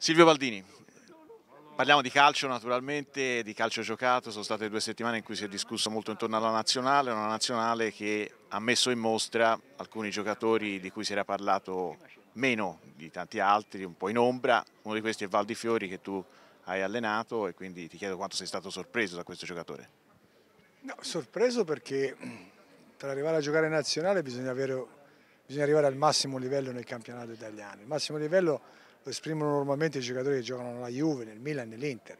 Silvio Baldini, Parliamo di calcio naturalmente, di calcio giocato, sono state due settimane in cui si è discusso molto intorno alla nazionale, una nazionale che ha messo in mostra alcuni giocatori di cui si era parlato meno di tanti altri, un po' in ombra, uno di questi è Valdifiori che tu hai allenato e quindi ti chiedo quanto sei stato sorpreso da questo giocatore. No, sorpreso perché per arrivare a giocare in nazionale bisogna, avere, bisogna arrivare al massimo livello nel campionato italiano, il massimo livello lo esprimono normalmente i giocatori che giocano nella Juve, nel Milan, nell'Inter.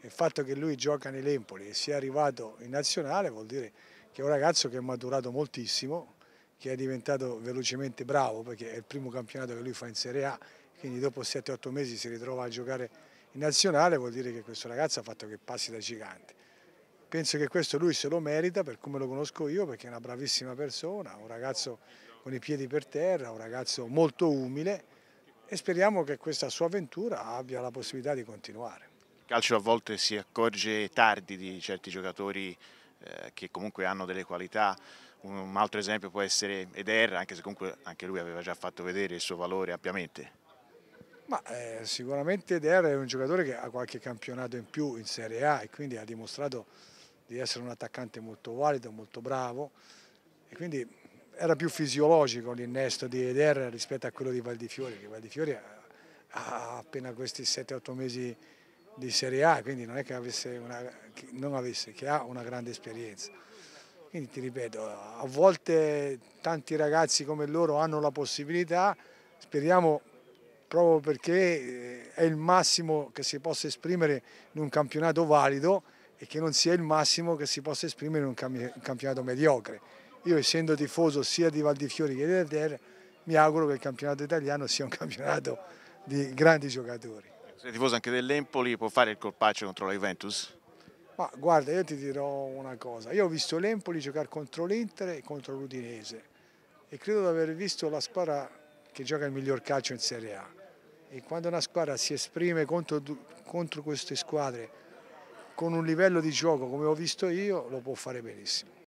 Il fatto che lui gioca nell'Empoli e sia arrivato in nazionale vuol dire che è un ragazzo che è maturato moltissimo, che è diventato velocemente bravo perché è il primo campionato che lui fa in Serie A, quindi dopo 7-8 mesi si ritrova a giocare in nazionale, vuol dire che questo ragazzo ha fatto che passi da gigante. Penso che questo lui se lo merita per come lo conosco io, perché è una bravissima persona, un ragazzo con i piedi per terra, un ragazzo molto umile, e speriamo che questa sua avventura abbia la possibilità di continuare. Il calcio a volte si accorge tardi di certi giocatori eh, che comunque hanno delle qualità, un, un altro esempio può essere Eder, anche se comunque anche lui aveva già fatto vedere il suo valore ampiamente. Ma, eh, sicuramente Eder è un giocatore che ha qualche campionato in più in Serie A e quindi ha dimostrato di essere un attaccante molto valido, molto bravo e quindi era più fisiologico l'innesto di Eder rispetto a quello di Valdifiori, che Valdifiori ha, appena questi 7-8 mesi di Serie A, quindi non è che avesse una, non avesse, che ha una grande esperienza. Quindi ti ripeto, a volte tanti ragazzi come loro hanno la possibilità, speriamo proprio perché eh, è il massimo che si possa esprimere in un campionato valido e che non sia il massimo che si possa esprimere in un campionato mediocre. Io essendo tifoso sia di Val di Fiori che di Verder, mi auguro che il campionato italiano sia un campionato di grandi giocatori. Sei tifoso anche dell'Empoli, può fare il colpaccio contro la Juventus? Ma guarda, io ti dirò una cosa. Io ho visto l'Empoli giocare contro l'Inter e contro l'Udinese e credo di aver visto la squadra che gioca il miglior calcio in Serie A. E quando una squadra si esprime contro, contro queste squadre con un livello di gioco come ho visto io, lo può fare benissimo.